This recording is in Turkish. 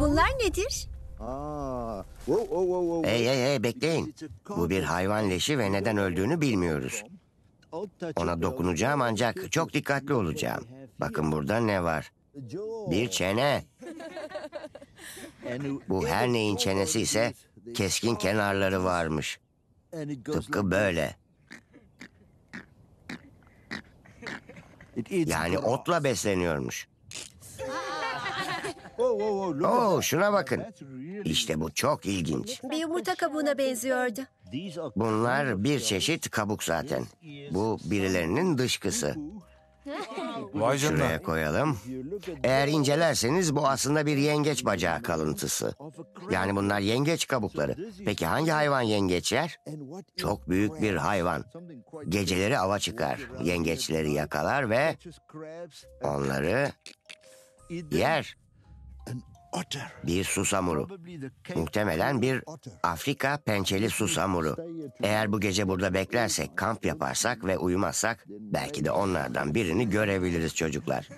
Bunlar nedir? Hey hey hey bekleyin. Bu bir hayvan leşi ve neden öldüğünü bilmiyoruz. Ona dokunacağım ancak çok dikkatli olacağım. Bakın burada ne var? Bir çene. Bu her neyin çenesi ise keskin kenarları varmış. Tıpkı böyle. Yani otla besleniyormuş. Oo oh, şuna bakın. İşte bu çok ilginç. Bir yumurta kabuğuna benziyordu. Bunlar bir çeşit kabuk zaten. Bu birilerinin dışkısı. Vay Şuraya koyalım. Eğer incelerseniz bu aslında bir yengeç bacağı kalıntısı. Yani bunlar yengeç kabukları. Peki hangi hayvan yengeç yer? Çok büyük bir hayvan. Geceleri ava çıkar. Yengeçleri yakalar ve onları yer. Bir susamuru. Muhtemelen bir Afrika pençeli susamuru. Eğer bu gece burada beklersek, kamp yaparsak ve uyumazsak belki de onlardan birini görebiliriz çocuklar.